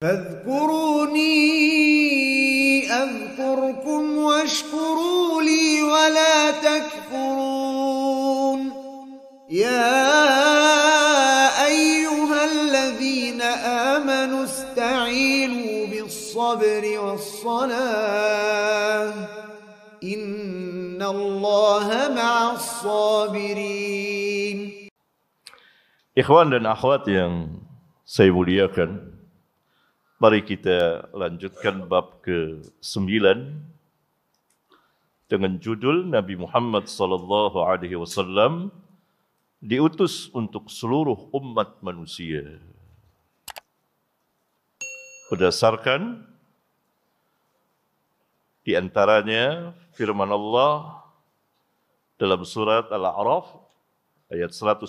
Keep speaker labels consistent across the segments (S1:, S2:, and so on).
S1: فاذكروني أذكركم واشكروا لي ولا تكفرون
S2: يا أيها الذين آمنوا
S1: استعينوا بالصبر والصلاة إن الله مع الصابرين إخواننا اخواتي سيبوا yang saya muliakan Mari kita lanjutkan bab ke-9 dengan judul Nabi Muhammad sallallahu alaihi wasallam diutus untuk seluruh umat manusia. Berdasarkan di antaranya firman Allah dalam surat Al-A'raf ayat 158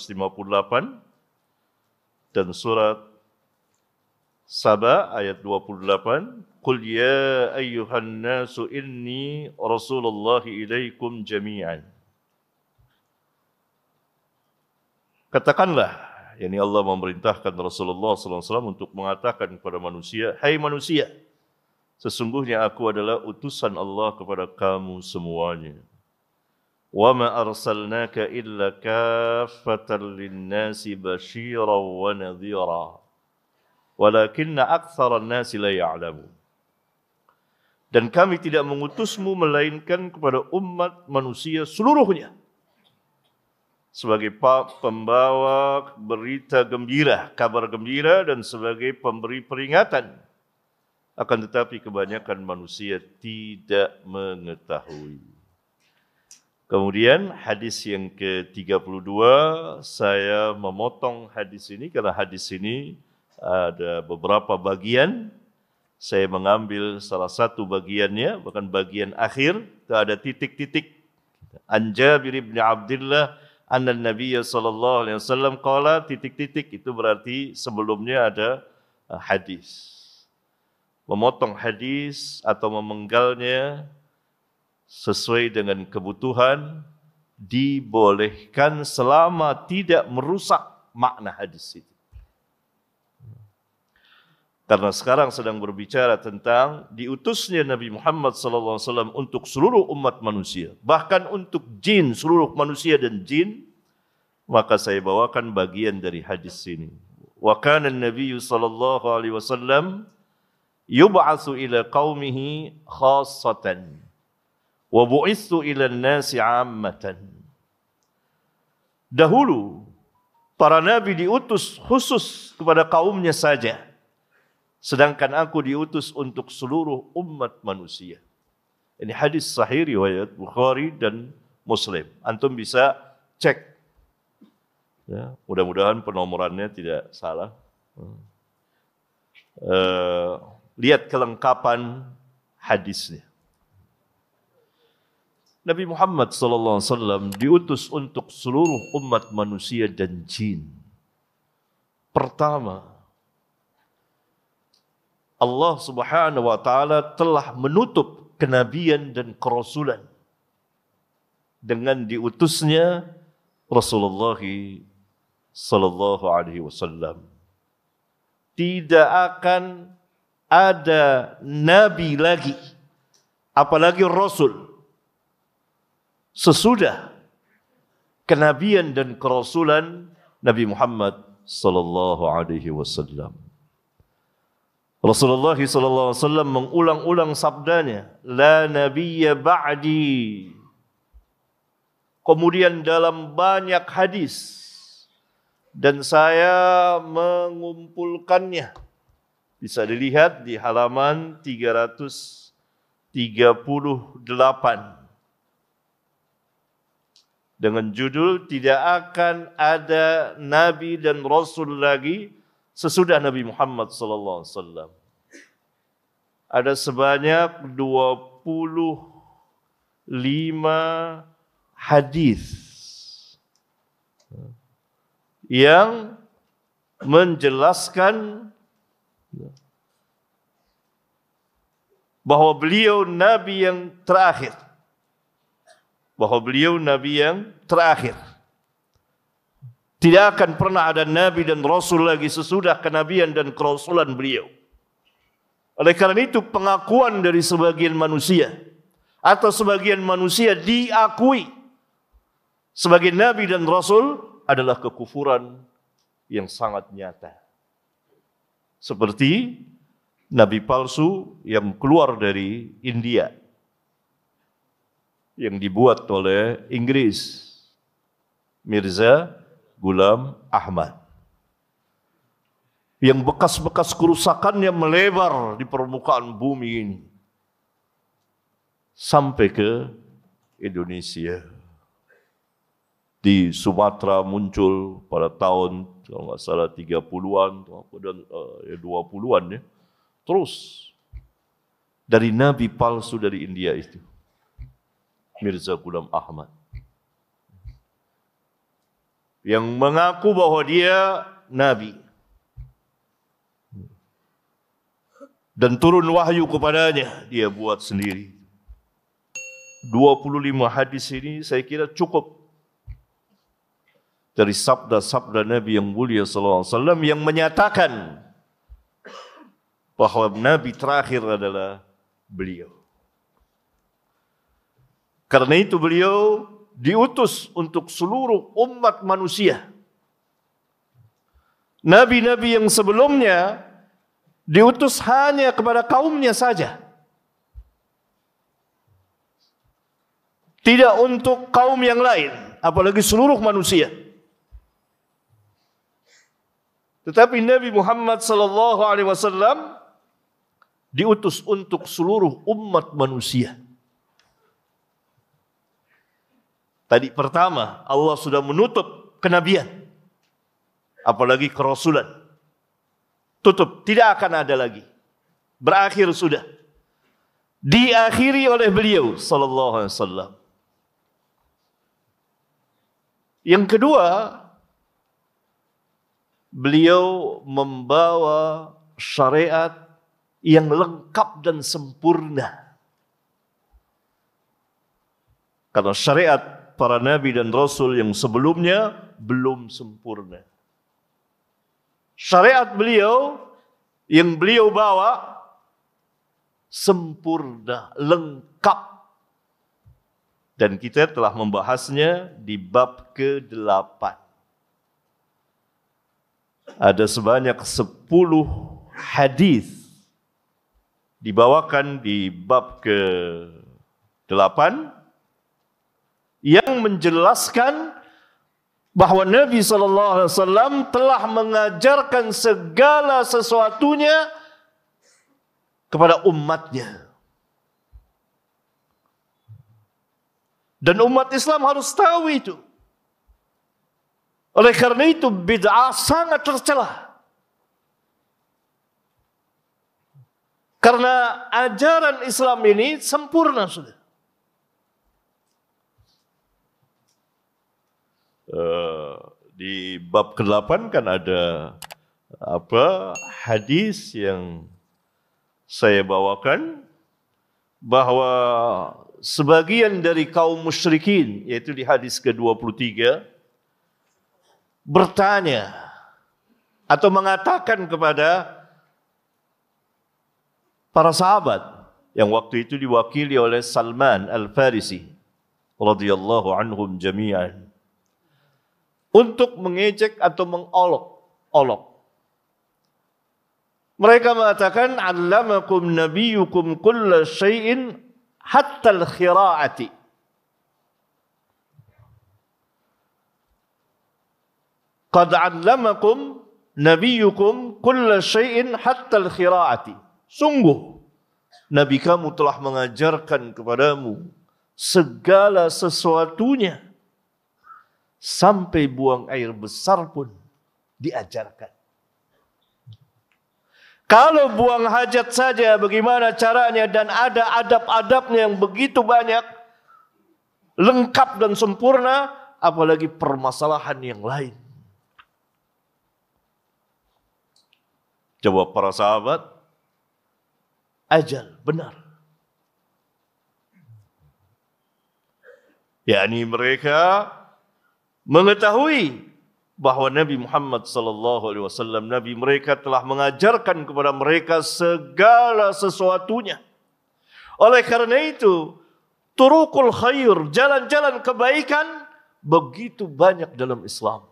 S1: dan surat Saba ayat 28 Qul ya ayyuhan nasu inni rasulullah ilaikum jami'an Katakanlah yakni Allah memerintahkan Rasulullah SAW untuk mengatakan kepada manusia, Hai hey manusia, sesungguhnya aku adalah utusan Allah kepada kamu semuanya. Wa ma arsalnaka illa kaffatan linnasi basyiran wa nadhira walakinna aktsaran nasi la Dan kami tidak mengutusmu melainkan kepada umat manusia seluruhnya sebagai pembawa berita gembira, kabar gembira dan sebagai pemberi peringatan. Akan tetapi kebanyakan manusia tidak mengetahui. Kemudian hadis yang ke-32 saya memotong hadis ini karena hadis ini ada beberapa bagian. Saya mengambil salah satu bagiannya, bahkan bagian akhir, itu ada titik-titik. Anja bin Abdullah anna Nabiya sallallahu alaihi wasallam qala titik-titik itu berarti sebelumnya ada eh, hadis. Memotong hadis atau memenggalnya sesuai dengan kebutuhan dibolehkan selama tidak merusak makna hadis itu. Karena sekarang sedang berbicara tentang diutusnya Nabi Muhammad SAW untuk seluruh umat manusia, bahkan untuk jin, seluruh manusia dan jin, maka saya bawakan bagian dari hadis ini. Wa kana Nabi sallallahu alaihi wasallam yub'atsu ila qaumihi khassatan wa bu'itsu ila an-nasi 'ammatan. Dahulu para nabi diutus khusus kepada kaumnya saja. Sedangkan aku diutus untuk seluruh umat manusia. Ini hadis sahih riwayat Bukhari dan Muslim. Antum bisa cek. Ya, mudah-mudahan penomorannya tidak salah. Uh, lihat kelengkapan hadisnya. Nabi Muhammad SAW diutus untuk seluruh umat manusia dan jin. Pertama, Allah Subhanahu wa taala telah menutup kenabian dan kerasulan dengan diutusnya Rasulullah sallallahu alaihi wasallam. Tidak akan ada nabi lagi apalagi rasul sesudah kenabian dan kerasulan Nabi Muhammad sallallahu alaihi wasallam. Rasulullah SAW mengulang-ulang sabdanya, La nabiyya ba'di. Kemudian dalam banyak hadis, dan saya mengumpulkannya. Bisa dilihat di halaman 338 dengan judul tidak akan ada nabi dan rasul lagi sesudah Nabi Muhammad sallallahu alaihi wasallam. Ada sebanyak 25 hadis yang menjelaskan bahwa beliau nabi yang terakhir bahwa beliau nabi yang terakhir tidak akan pernah ada nabi dan rasul lagi sesudah kenabian dan kerasulan beliau. Oleh karena itu pengakuan dari sebagian manusia atau sebagian manusia diakui sebagai nabi dan rasul adalah kekufuran yang sangat nyata. Seperti nabi palsu yang keluar dari India yang dibuat oleh Inggris Mirza Gulam Ahmad. Yang bekas-bekas kerusakannya melebar di permukaan bumi ini. Sampai ke Indonesia. Di Sumatera muncul pada tahun kalau nggak salah 30-an dan 20-an eh, ya, ya. Terus dari nabi palsu dari India itu. Mirza Gulam Ahmad yang mengaku bahwa dia nabi. Dan turun wahyu kepadanya, dia buat sendiri. 25 hadis ini saya kira cukup dari sabda-sabda Nabi yang mulia sallallahu alaihi wasallam yang menyatakan bahwa nabi terakhir adalah beliau. Karena itu beliau diutus untuk seluruh umat manusia. Nabi-nabi yang sebelumnya diutus hanya kepada kaumnya saja. Tidak untuk kaum yang lain, apalagi seluruh manusia. Tetapi Nabi Muhammad sallallahu alaihi wasallam diutus untuk seluruh umat manusia. Tadi pertama Allah sudah menutup kenabian. Apalagi kerasulan. Tutup, tidak akan ada lagi. Berakhir sudah. Diakhiri oleh beliau sallallahu alaihi wasallam. Yang kedua, beliau membawa syariat yang lengkap dan sempurna. Karena syariat para nabi dan rasul yang sebelumnya belum sempurna. Syariat beliau yang beliau bawa sempurna, lengkap. Dan kita telah membahasnya di bab ke-8. Ada sebanyak 10 hadis dibawakan di bab ke-8 yang menjelaskan bahwa Nabi Shallallahu Alaihi Wasallam telah mengajarkan segala sesuatunya kepada umatnya. Dan umat Islam harus tahu itu. Oleh karena itu bid'ah sangat tercela. Karena ajaran Islam ini sempurna sudah. Eh, di bab ke-8 kan ada apa hadis yang saya bawakan bahwa sebagian dari kaum musyrikin yaitu di hadis ke-23 bertanya atau mengatakan kepada para sahabat yang waktu itu diwakili oleh Salman Al-Farisi radhiyallahu anhum jami'an untuk mengejek atau mengolok-olok. Mereka mengatakan allamakum nabiyukum kulla syai'in hatta al-khira'ati. Qad allamakum nabiyukum kulla syai'in hatta al-khira'ati. Sungguh nabi kamu telah mengajarkan kepadamu segala sesuatunya sampai buang air besar pun diajarkan. Kalau buang hajat saja bagaimana caranya dan ada adab-adabnya yang begitu banyak, lengkap dan sempurna, apalagi permasalahan yang lain. Jawab para sahabat, ajal benar. yakni mereka mengetahui bahwa Nabi Muhammad sallallahu alaihi wasallam nabi mereka telah mengajarkan kepada mereka segala sesuatunya. Oleh karena itu, turukul khair, jalan-jalan kebaikan begitu banyak dalam Islam.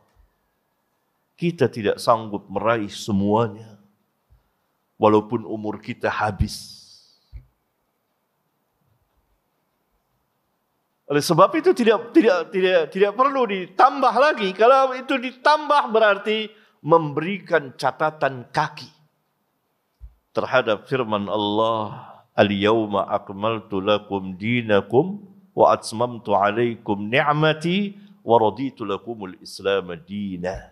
S1: Kita tidak sanggup meraih semuanya walaupun umur kita habis. Oleh sebab itu tidak tidak tidak tidak perlu ditambah lagi. Kalau itu ditambah berarti memberikan catatan kaki terhadap firman Allah Al-yawma akmaltu lakum dinakum wa atmamtu alaikum ni'mati wa raditu lakumul islam dina.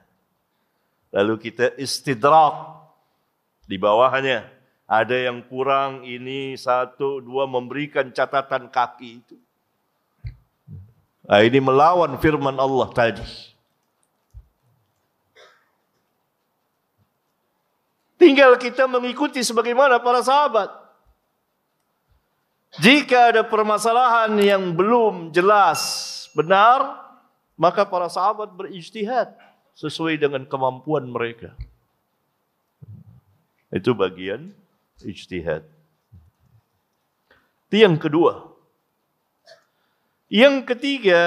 S1: Lalu kita istidrak di bawahnya Ada yang kurang ini satu dua memberikan catatan kaki itu. Nah, ini melawan firman Allah tadi. Tinggal kita mengikuti sebagaimana para sahabat. Jika ada permasalahan yang belum jelas benar, maka para sahabat berijtihad sesuai dengan kemampuan mereka. Itu bagian ijtihad. tiang kedua, yang ketiga,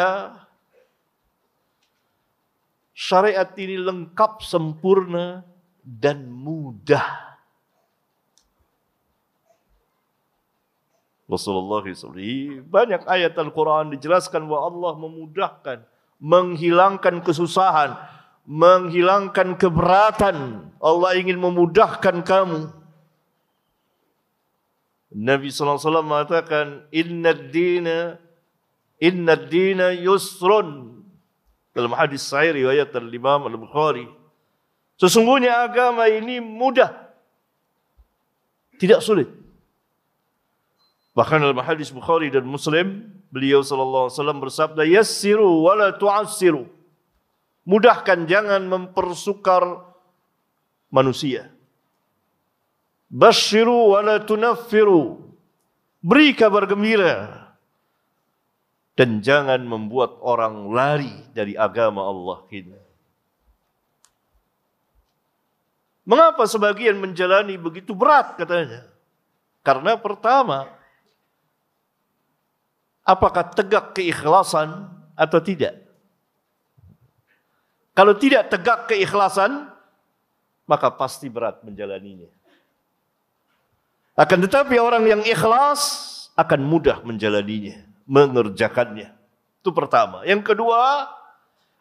S1: syariat ini lengkap, sempurna, dan mudah. Rasulullah SAW, banyak ayat Al-Quran dijelaskan bahwa Allah memudahkan, menghilangkan kesusahan, menghilangkan keberatan. Allah ingin memudahkan kamu. Nabi SAW mengatakan, Inna dina Inna dina yusrun. Dalam hadis sahih riwayat al-Imam al-Bukhari. Sesungguhnya agama ini mudah. Tidak sulit. Bahkan dalam hadis Bukhari dan Muslim, beliau sallallahu alaihi wasallam bersabda, "Yassiru wa la tu'assiru." Mudahkan jangan mempersukar manusia. Basyiru wa la tunaffiru. Beri kabar gembira dan jangan membuat orang lari dari agama Allah kita. Mengapa sebagian menjalani begitu berat katanya? Karena pertama, apakah tegak keikhlasan atau tidak? Kalau tidak tegak keikhlasan, maka pasti berat menjalaninya. Akan tetapi orang yang ikhlas akan mudah menjalaninya mengerjakannya. Itu pertama. Yang kedua,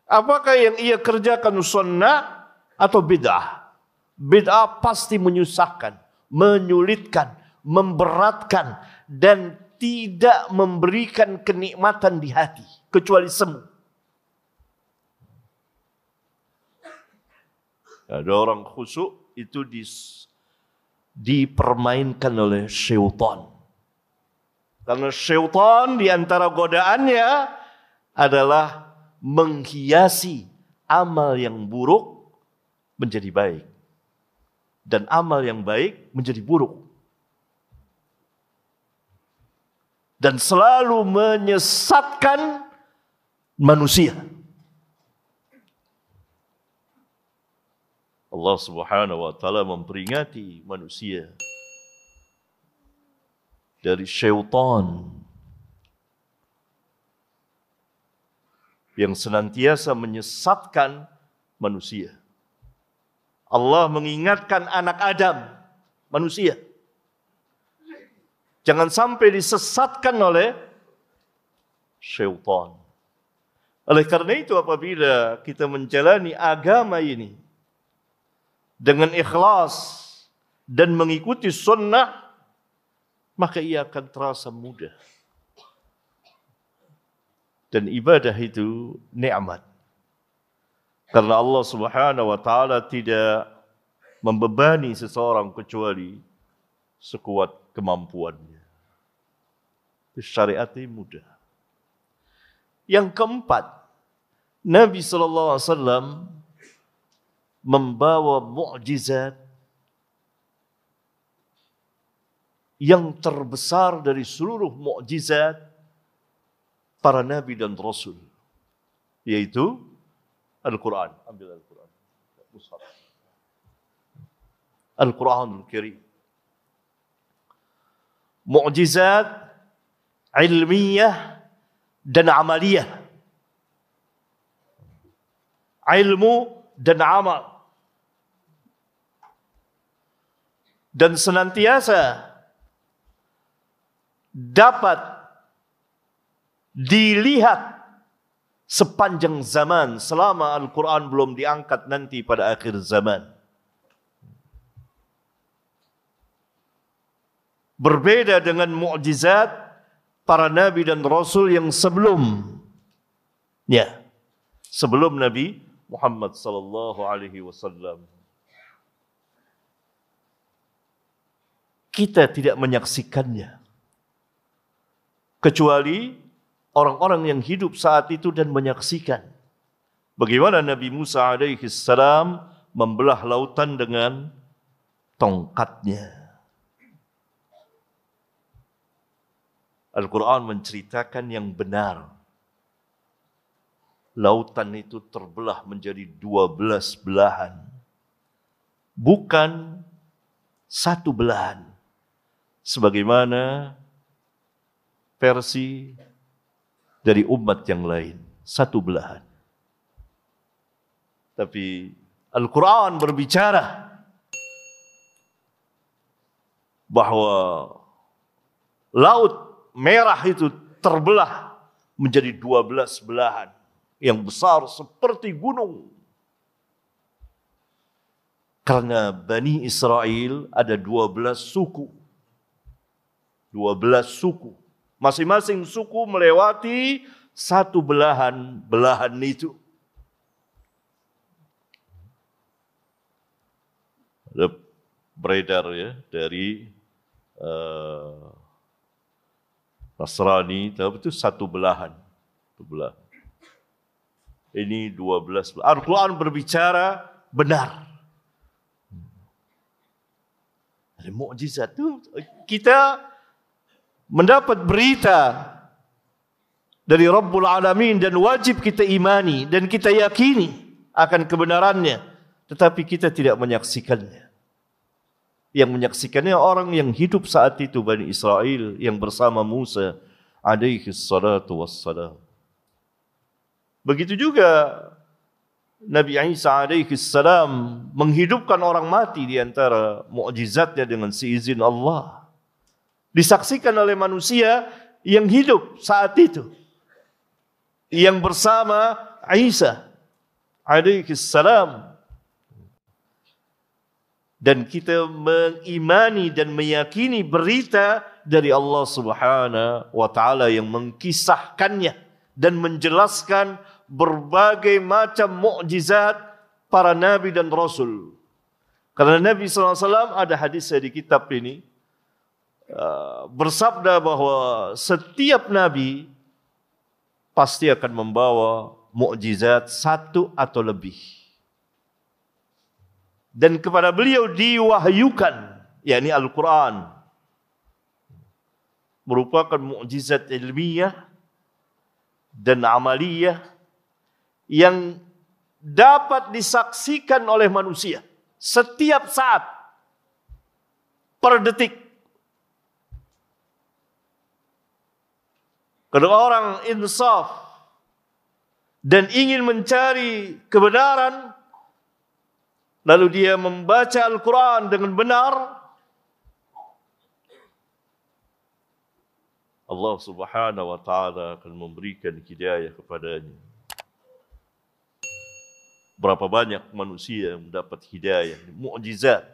S1: apakah yang ia kerjakan sunnah atau bid'ah? Bid'ah pasti menyusahkan, menyulitkan, memberatkan, dan tidak memberikan kenikmatan di hati. Kecuali semu. Ada orang khusuk itu dipermainkan oleh syaitan karena syaitan di antara godaannya adalah menghiasi amal yang buruk menjadi baik. Dan amal yang baik menjadi buruk. Dan selalu menyesatkan manusia. Allah Subhanahu wa taala memperingati manusia dari syaitan yang senantiasa menyesatkan manusia. Allah mengingatkan anak Adam, manusia. Jangan sampai disesatkan oleh syaitan. Oleh karena itu apabila kita menjalani agama ini dengan ikhlas dan mengikuti sunnah maka ia akan terasa mudah. Dan ibadah itu nikmat. Karena Allah Subhanahu wa taala tidak membebani seseorang kecuali sekuat kemampuannya. Syariatnya mudah. Yang keempat, Nabi sallallahu alaihi wasallam membawa mukjizat yang terbesar dari seluruh mukjizat para nabi dan rasul yaitu Al-Qur'an. Ambil Al-Qur'an. Mushaf. al Karim. Mukjizat ilmiah dan amaliyah. Ilmu dan amal. Dan senantiasa dapat dilihat sepanjang zaman selama Al-Quran belum diangkat nanti pada akhir zaman. Berbeda dengan mukjizat para nabi dan rasul yang sebelum ya sebelum Nabi Muhammad sallallahu alaihi wasallam. Kita tidak menyaksikannya kecuali orang-orang yang hidup saat itu dan menyaksikan bagaimana Nabi Musa alaihi salam membelah lautan dengan tongkatnya. Al-Quran menceritakan yang benar. Lautan itu terbelah menjadi dua belas belahan. Bukan satu belahan. Sebagaimana versi dari umat yang lain, satu belahan. Tapi Al-Quran berbicara bahwa laut merah itu terbelah menjadi dua belas belahan yang besar seperti gunung. Karena Bani Israel ada dua belas suku. dua belas suku Masing-masing suku melewati satu belahan, belahan itu. ada Beredar ya dari uh, Nasrani, tapi itu satu belahan. Satu belahan. Ini dua belas Al-Quran berbicara benar. Hmm. Ada mukjizat tuh kita mendapat berita dari Rabbul Alamin dan wajib kita imani dan kita yakini akan kebenarannya tetapi kita tidak menyaksikannya yang menyaksikannya orang yang hidup saat itu Bani Israel yang bersama Musa alaihi salatu wassalam begitu juga Nabi Isa alaihi salam menghidupkan orang mati di antara mukjizatnya dengan seizin Allah disaksikan oleh manusia yang hidup saat itu yang bersama Isa alaihi salam dan kita mengimani dan meyakini berita dari Allah Subhanahu wa taala yang mengkisahkannya dan menjelaskan berbagai macam mukjizat para nabi dan rasul. Karena Nabi SAW ada hadisnya di kitab ini Eh, bersabda bahwa setiap nabi pasti akan membawa mukjizat satu atau lebih. Dan kepada beliau diwahyukan, yakni Al-Quran, merupakan mukjizat ilmiah dan amaliyah yang dapat disaksikan oleh manusia setiap saat per detik Kalau orang insaf dan ingin mencari kebenaran, lalu dia membaca Al-Quran dengan benar, Allah subhanahu wa ta'ala akan memberikan hidayah kepadanya. Berapa banyak manusia yang mendapat hidayah, Mu'jizat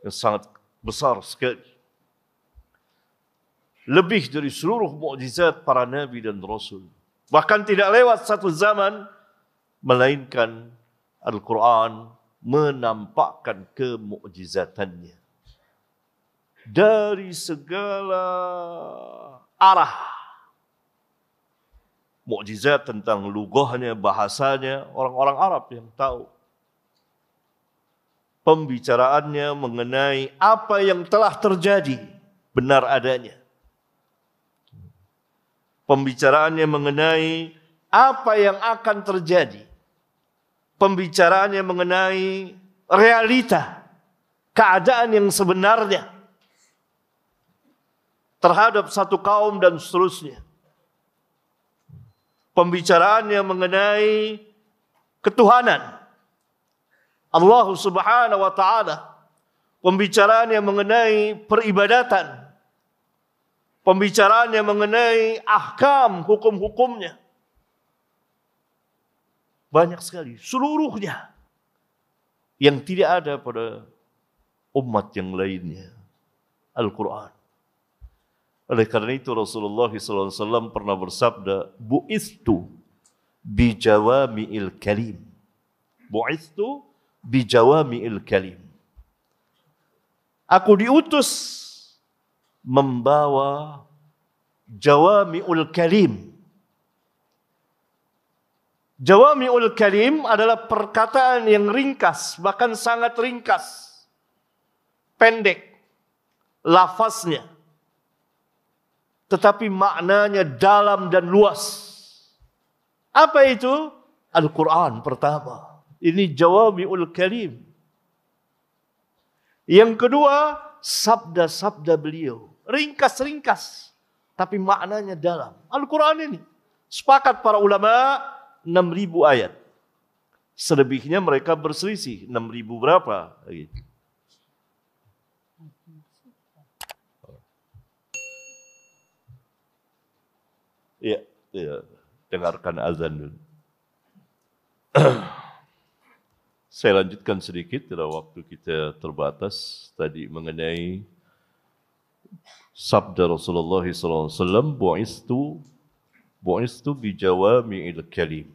S1: yang sangat besar sekali lebih dari seluruh mukjizat para nabi dan rasul. Bahkan tidak lewat satu zaman melainkan Al-Qur'an menampakkan kemukjizatannya. Dari segala arah mukjizat tentang lugahnya, bahasanya orang-orang Arab yang tahu pembicaraannya mengenai apa yang telah terjadi benar adanya. Pembicaraannya mengenai apa yang akan terjadi. Pembicaraannya mengenai realita, keadaan yang sebenarnya terhadap satu kaum dan seterusnya. Pembicaraannya mengenai ketuhanan. Allah Subhanahu wa taala. Pembicaraannya mengenai peribadatan pembicaraannya mengenai ahkam hukum-hukumnya. Banyak sekali, seluruhnya yang tidak ada pada umat yang lainnya. Al-Quran. Oleh karena itu Rasulullah SAW pernah bersabda, Bu'istu il kalim. Bu'istu il kalim. Aku diutus membawa jawami'ul kalim. Jawami'ul kalim adalah perkataan yang ringkas, bahkan sangat ringkas. Pendek lafaznya. Tetapi maknanya dalam dan luas. Apa itu? Al-Quran pertama. Ini jawami'ul kalim. Yang kedua, sabda-sabda beliau ringkas-ringkas tapi maknanya dalam. Al-Qur'an ini sepakat para ulama 6000 ayat. Selebihnya mereka berselisih 6000 berapa gitu. Iya, ya. dengarkan azan dulu. Saya lanjutkan sedikit karena waktu kita terbatas tadi mengenai sabda Rasulullah SAW, Bu'istu, Bu'istu bijawami'il kalim.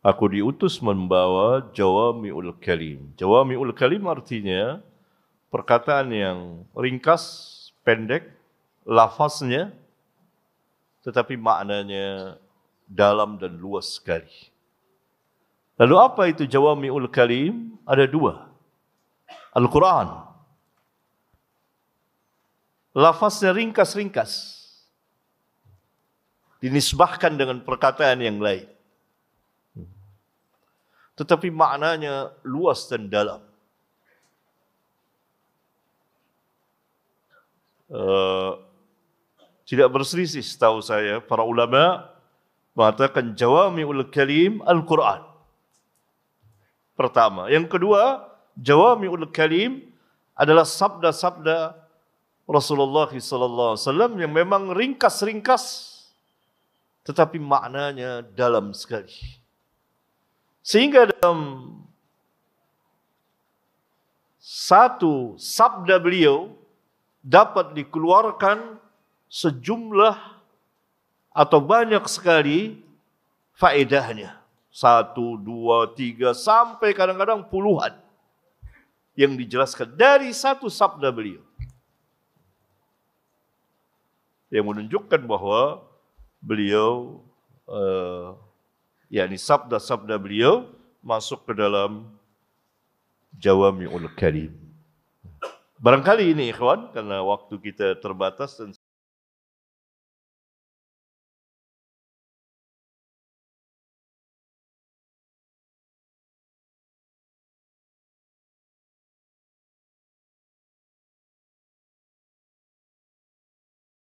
S1: Aku diutus membawa jawami'ul kalim. Jawami'ul kalim artinya perkataan yang ringkas, pendek, lafaznya, tetapi maknanya dalam dan luas sekali. Lalu apa itu jawami'ul kalim? Ada dua. Al-Quran Lafaznya ringkas-ringkas. Dinisbahkan dengan perkataan yang lain. Tetapi maknanya luas dan dalam. Uh, tidak berselisih setahu saya para ulama mengatakan jawami'ul kalim Al-Quran. Pertama. Yang kedua, jawami'ul kalim adalah sabda-sabda Rasulullah SAW yang memang ringkas-ringkas tetapi maknanya dalam sekali. Sehingga dalam satu sabda beliau dapat dikeluarkan sejumlah atau banyak sekali faedahnya. Satu, dua, tiga, sampai kadang-kadang puluhan yang dijelaskan dari satu sabda beliau yang menunjukkan bahwa beliau ya yakni sabda-sabda beliau masuk ke dalam Jawami'ul Kalim. Barangkali ini ikhwan karena waktu kita terbatas dan